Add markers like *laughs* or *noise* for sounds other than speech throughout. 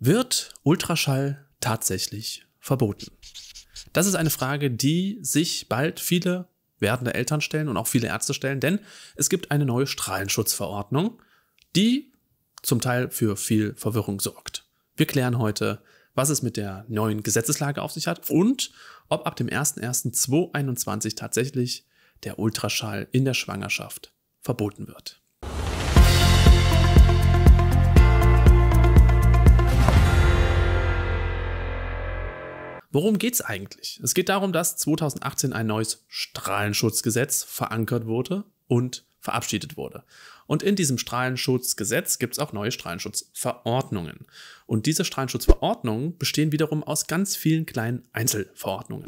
Wird Ultraschall tatsächlich verboten? Das ist eine Frage, die sich bald viele werdende Eltern stellen und auch viele Ärzte stellen, denn es gibt eine neue Strahlenschutzverordnung, die zum Teil für viel Verwirrung sorgt. Wir klären heute, was es mit der neuen Gesetzeslage auf sich hat und ob ab dem 01.01.2021 tatsächlich der Ultraschall in der Schwangerschaft verboten wird. Worum geht es eigentlich? Es geht darum, dass 2018 ein neues Strahlenschutzgesetz verankert wurde und verabschiedet wurde. Und in diesem Strahlenschutzgesetz gibt es auch neue Strahlenschutzverordnungen. Und diese Strahlenschutzverordnungen bestehen wiederum aus ganz vielen kleinen Einzelverordnungen.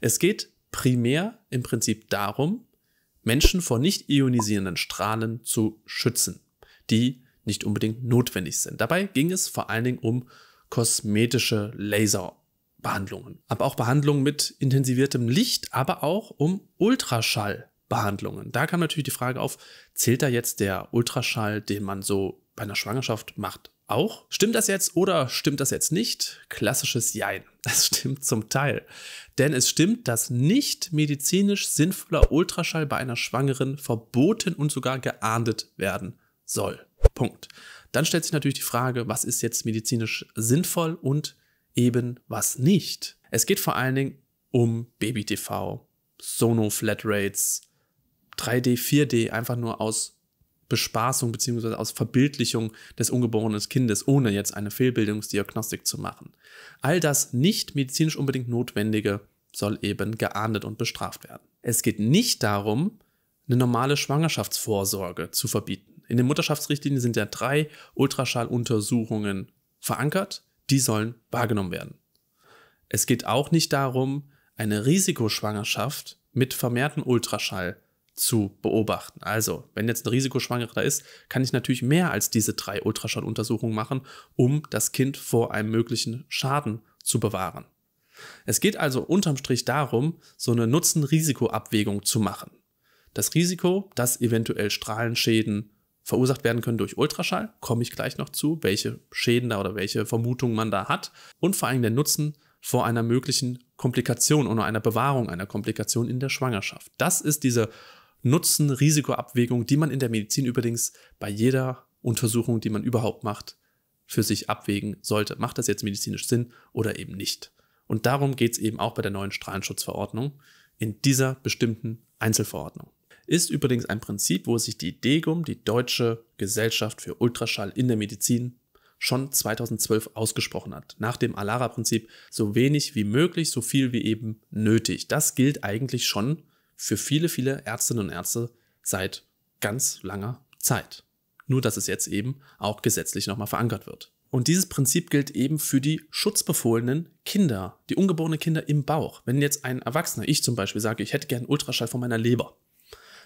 Es geht primär im Prinzip darum, Menschen vor nicht ionisierenden Strahlen zu schützen, die nicht unbedingt notwendig sind. Dabei ging es vor allen Dingen um kosmetische Laser Behandlungen, aber auch Behandlungen mit intensiviertem Licht, aber auch um Ultraschallbehandlungen. Da kam natürlich die Frage auf, zählt da jetzt der Ultraschall, den man so bei einer Schwangerschaft macht, auch? Stimmt das jetzt oder stimmt das jetzt nicht? Klassisches Jein. Das *laughs* stimmt zum Teil. Denn es stimmt, dass nicht medizinisch sinnvoller Ultraschall bei einer Schwangeren verboten und sogar geahndet werden soll. Punkt. Dann stellt sich natürlich die Frage, was ist jetzt medizinisch sinnvoll und eben was nicht. Es geht vor allen Dingen um Baby-TV, Sono-Flatrates, 3D, 4D, einfach nur aus Bespaßung bzw. aus Verbildlichung des ungeborenen Kindes, ohne jetzt eine Fehlbildungsdiagnostik zu machen. All das nicht medizinisch unbedingt Notwendige soll eben geahndet und bestraft werden. Es geht nicht darum, eine normale Schwangerschaftsvorsorge zu verbieten. In den Mutterschaftsrichtlinien sind ja drei Ultraschalluntersuchungen verankert die sollen wahrgenommen werden. Es geht auch nicht darum, eine Risikoschwangerschaft mit vermehrtem Ultraschall zu beobachten. Also, wenn jetzt ein Risikoschwangere da ist, kann ich natürlich mehr als diese drei Ultraschalluntersuchungen machen, um das Kind vor einem möglichen Schaden zu bewahren. Es geht also unterm Strich darum, so eine Nutzen-Risiko-Abwägung zu machen. Das Risiko, dass eventuell Strahlenschäden verursacht werden können durch Ultraschall. Komme ich gleich noch zu, welche Schäden da oder welche Vermutungen man da hat. Und vor allem der Nutzen vor einer möglichen Komplikation oder einer Bewahrung einer Komplikation in der Schwangerschaft. Das ist diese Nutzen-Risiko-Abwägung, die man in der Medizin übrigens bei jeder Untersuchung, die man überhaupt macht, für sich abwägen sollte. Macht das jetzt medizinisch Sinn oder eben nicht? Und darum geht es eben auch bei der neuen Strahlenschutzverordnung in dieser bestimmten Einzelverordnung ist übrigens ein Prinzip, wo sich die DEGUM, die Deutsche Gesellschaft für Ultraschall in der Medizin, schon 2012 ausgesprochen hat. Nach dem Alara-Prinzip so wenig wie möglich, so viel wie eben nötig. Das gilt eigentlich schon für viele, viele Ärztinnen und Ärzte seit ganz langer Zeit. Nur dass es jetzt eben auch gesetzlich nochmal verankert wird. Und dieses Prinzip gilt eben für die schutzbefohlenen Kinder, die ungeborenen Kinder im Bauch. Wenn jetzt ein Erwachsener, ich zum Beispiel, sage, ich hätte gern Ultraschall von meiner Leber,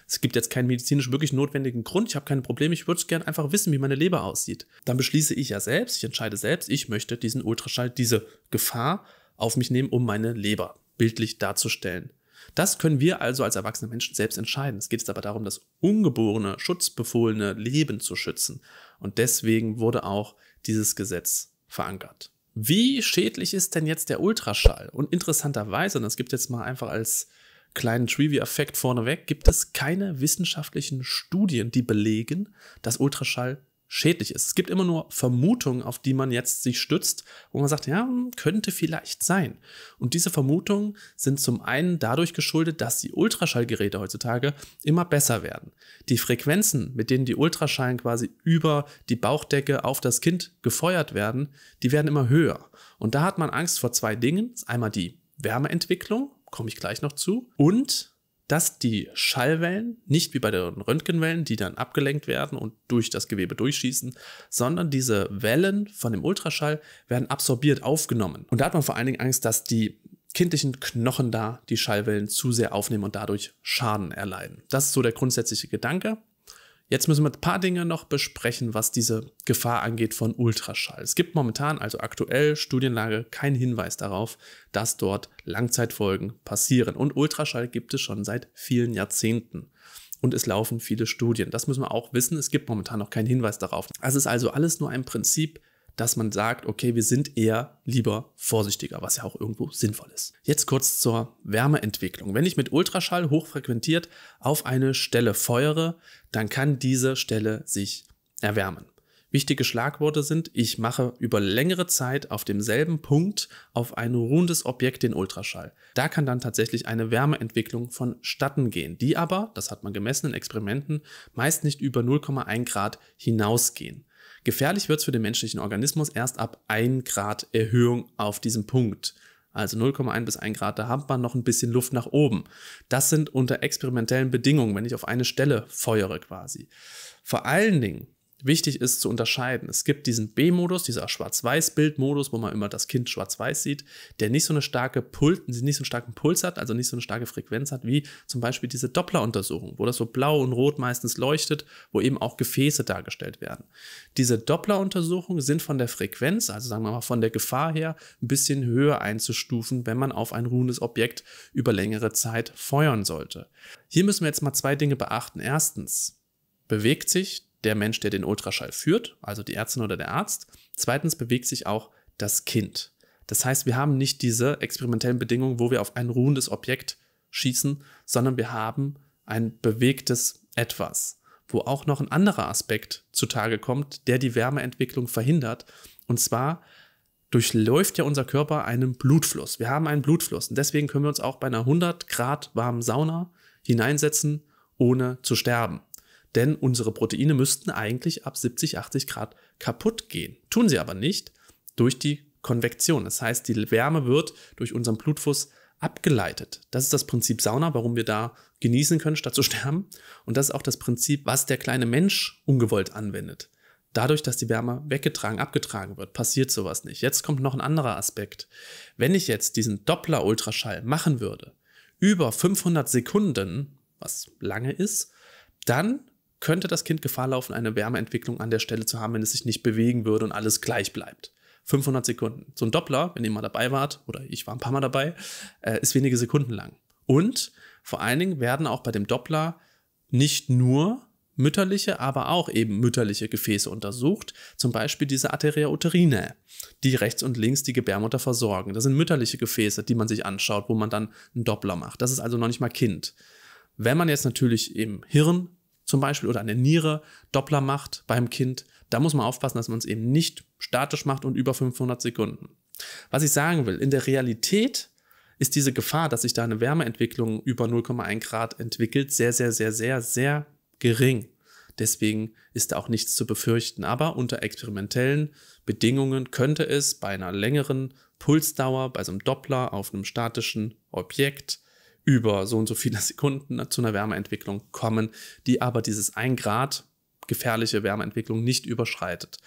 es gibt jetzt keinen medizinisch wirklich notwendigen Grund, ich habe kein Problem, ich würde gerne einfach wissen, wie meine Leber aussieht. Dann beschließe ich ja selbst, ich entscheide selbst, ich möchte diesen Ultraschall, diese Gefahr auf mich nehmen, um meine Leber bildlich darzustellen. Das können wir also als erwachsene Menschen selbst entscheiden. Es geht jetzt aber darum, das ungeborene, schutzbefohlene Leben zu schützen. Und deswegen wurde auch dieses Gesetz verankert. Wie schädlich ist denn jetzt der Ultraschall? Und interessanterweise, und das gibt jetzt mal einfach als kleinen Trivia-Effekt vorneweg, gibt es keine wissenschaftlichen Studien, die belegen, dass Ultraschall schädlich ist. Es gibt immer nur Vermutungen, auf die man jetzt sich stützt, wo man sagt, ja, könnte vielleicht sein. Und diese Vermutungen sind zum einen dadurch geschuldet, dass die Ultraschallgeräte heutzutage immer besser werden. Die Frequenzen, mit denen die Ultraschallen quasi über die Bauchdecke auf das Kind gefeuert werden, die werden immer höher. Und da hat man Angst vor zwei Dingen. Einmal die Wärmeentwicklung, komme ich gleich noch zu. Und dass die Schallwellen nicht wie bei den Röntgenwellen, die dann abgelenkt werden und durch das Gewebe durchschießen, sondern diese Wellen von dem Ultraschall werden absorbiert, aufgenommen. Und da hat man vor allen Dingen Angst, dass die kindlichen Knochen da die Schallwellen zu sehr aufnehmen und dadurch Schaden erleiden. Das ist so der grundsätzliche Gedanke. Jetzt müssen wir ein paar Dinge noch besprechen, was diese Gefahr angeht von Ultraschall. Es gibt momentan, also aktuell, Studienlage, keinen Hinweis darauf, dass dort Langzeitfolgen passieren. Und Ultraschall gibt es schon seit vielen Jahrzehnten. Und es laufen viele Studien. Das müssen wir auch wissen. Es gibt momentan noch keinen Hinweis darauf. Es ist also alles nur ein Prinzip dass man sagt, okay, wir sind eher lieber vorsichtiger, was ja auch irgendwo sinnvoll ist. Jetzt kurz zur Wärmeentwicklung. Wenn ich mit Ultraschall hochfrequentiert auf eine Stelle feuere, dann kann diese Stelle sich erwärmen. Wichtige Schlagworte sind, ich mache über längere Zeit auf demselben Punkt auf ein ruhendes Objekt den Ultraschall. Da kann dann tatsächlich eine Wärmeentwicklung vonstatten gehen, die aber, das hat man gemessen in Experimenten, meist nicht über 0,1 Grad hinausgehen. Gefährlich wird es für den menschlichen Organismus erst ab 1 Grad Erhöhung auf diesem Punkt. Also 0,1 bis 1 Grad, da hat man noch ein bisschen Luft nach oben. Das sind unter experimentellen Bedingungen, wenn ich auf eine Stelle feuere quasi. Vor allen Dingen wichtig ist zu unterscheiden. Es gibt diesen B-Modus, dieser Schwarz-Weiß-Bild-Modus, wo man immer das Kind schwarz-weiß sieht, der nicht so eine starke Pul nicht so einen starken Puls hat, also nicht so eine starke Frequenz hat, wie zum Beispiel diese Doppler-Untersuchung, wo das so blau und rot meistens leuchtet, wo eben auch Gefäße dargestellt werden. Diese Doppler-Untersuchungen sind von der Frequenz, also sagen wir mal von der Gefahr her, ein bisschen höher einzustufen, wenn man auf ein ruhendes Objekt über längere Zeit feuern sollte. Hier müssen wir jetzt mal zwei Dinge beachten. Erstens, bewegt sich der Mensch, der den Ultraschall führt, also die Ärztin oder der Arzt. Zweitens bewegt sich auch das Kind. Das heißt, wir haben nicht diese experimentellen Bedingungen, wo wir auf ein ruhendes Objekt schießen, sondern wir haben ein bewegtes etwas, wo auch noch ein anderer Aspekt zutage kommt, der die Wärmeentwicklung verhindert. Und zwar durchläuft ja unser Körper einen Blutfluss. Wir haben einen Blutfluss und deswegen können wir uns auch bei einer 100 Grad warmen Sauna hineinsetzen, ohne zu sterben. Denn unsere Proteine müssten eigentlich ab 70, 80 Grad kaputt gehen. Tun sie aber nicht durch die Konvektion. Das heißt, die Wärme wird durch unseren Blutfluss abgeleitet. Das ist das Prinzip Sauna, warum wir da genießen können, statt zu *laughs* sterben. Und das ist auch das Prinzip, was der kleine Mensch ungewollt anwendet. Dadurch, dass die Wärme weggetragen, abgetragen wird, passiert sowas nicht. Jetzt kommt noch ein anderer Aspekt. Wenn ich jetzt diesen Doppler-Ultraschall machen würde, über 500 Sekunden, was lange ist, dann könnte das Kind Gefahr laufen, eine Wärmeentwicklung an der Stelle zu haben, wenn es sich nicht bewegen würde und alles gleich bleibt. 500 Sekunden. So ein Doppler, wenn ihr mal dabei wart, oder ich war ein paar Mal dabei, äh, ist wenige Sekunden lang. Und vor allen Dingen werden auch bei dem Doppler nicht nur mütterliche, aber auch eben mütterliche Gefäße untersucht, zum Beispiel diese Arteria uterine, die rechts und links die Gebärmutter versorgen. Das sind mütterliche Gefäße, die man sich anschaut, wo man dann einen Doppler macht. Das ist also noch nicht mal Kind. Wenn man jetzt natürlich im Hirn zum Beispiel oder eine Niere Doppler macht beim Kind, da muss man aufpassen, dass man es eben nicht statisch macht und über 500 Sekunden. Was ich sagen will, in der Realität ist diese Gefahr, dass sich da eine Wärmeentwicklung über 0,1 Grad entwickelt, sehr, sehr, sehr, sehr, sehr gering. Deswegen ist da auch nichts zu befürchten. Aber unter experimentellen Bedingungen könnte es bei einer längeren Pulsdauer, bei so einem Doppler auf einem statischen Objekt über so und so viele *laughs* Sekunden zu einer Wärmeentwicklung kommen, die aber dieses 1 Grad gefährliche Wärmeentwicklung nicht überschreitet.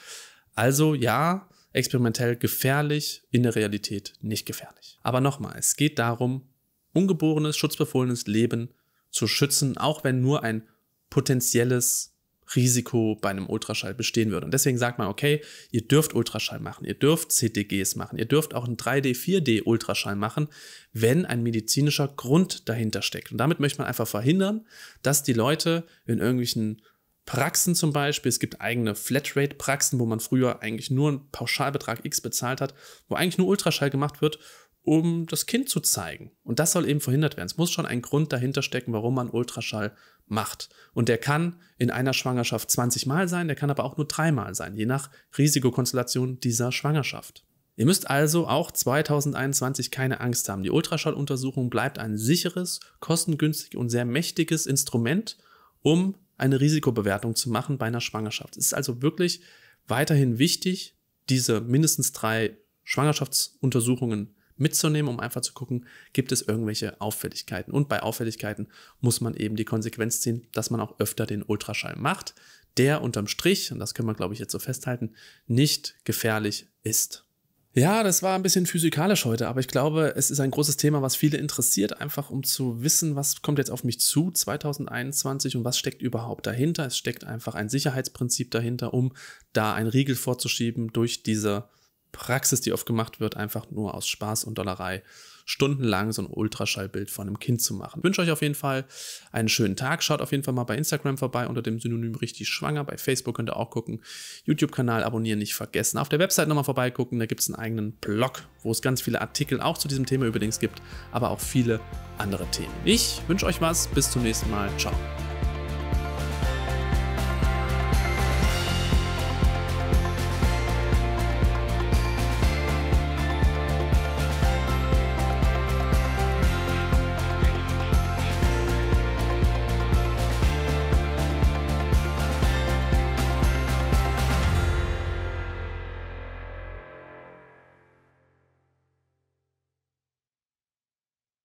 Also ja, experimentell gefährlich, in der Realität nicht gefährlich. Aber nochmal, es geht darum, ungeborenes, schutzbefohlenes Leben zu schützen, auch wenn nur ein potenzielles Risiko bei einem Ultraschall bestehen würde. Und deswegen sagt man, okay, ihr dürft Ultraschall machen, ihr dürft CTGs machen, ihr dürft auch einen 3D, 4D Ultraschall machen, wenn ein medizinischer Grund dahinter steckt. Und damit möchte man einfach verhindern, dass die Leute in irgendwelchen Praxen zum Beispiel, es gibt eigene Flatrate-Praxen, wo man früher eigentlich nur einen Pauschalbetrag X bezahlt hat, wo eigentlich nur Ultraschall gemacht wird um das Kind zu zeigen. Und das soll eben verhindert werden. Es muss schon ein Grund dahinter stecken, warum man Ultraschall macht. Und der kann in einer Schwangerschaft 20 Mal sein, der kann aber auch nur dreimal sein, je nach Risikokonstellation dieser Schwangerschaft. Ihr müsst also auch 2021 keine Angst haben. Die Ultraschalluntersuchung bleibt ein sicheres, kostengünstiges und sehr mächtiges Instrument, um eine Risikobewertung zu machen bei einer Schwangerschaft. Es ist also wirklich weiterhin wichtig, diese mindestens drei Schwangerschaftsuntersuchungen mitzunehmen, um einfach zu gucken, gibt es irgendwelche Auffälligkeiten. Und bei Auffälligkeiten muss man eben die Konsequenz ziehen, dass man auch öfter den Ultraschall macht, der unterm Strich, und das können wir, glaube ich, jetzt so festhalten, nicht gefährlich ist. Ja, das war ein bisschen physikalisch heute, aber ich glaube, es ist ein großes Thema, was viele interessiert, einfach um zu wissen, was kommt jetzt auf mich zu 2021 und was steckt überhaupt dahinter. Es steckt einfach ein Sicherheitsprinzip dahinter, um da einen Riegel vorzuschieben durch diese Praxis, die oft gemacht wird, einfach nur aus Spaß und Dollerei stundenlang so ein Ultraschallbild von einem Kind zu machen. Ich wünsche euch auf jeden Fall einen schönen Tag. Schaut auf jeden Fall mal bei Instagram vorbei unter dem Synonym richtig schwanger. Bei Facebook könnt ihr auch gucken. YouTube-Kanal abonnieren nicht vergessen. Auf der Website nochmal vorbeigucken. Da gibt es einen eigenen Blog, wo es ganz viele Artikel auch zu diesem Thema übrigens gibt, aber auch viele andere Themen. Ich wünsche euch was. Bis zum nächsten Mal. Ciao.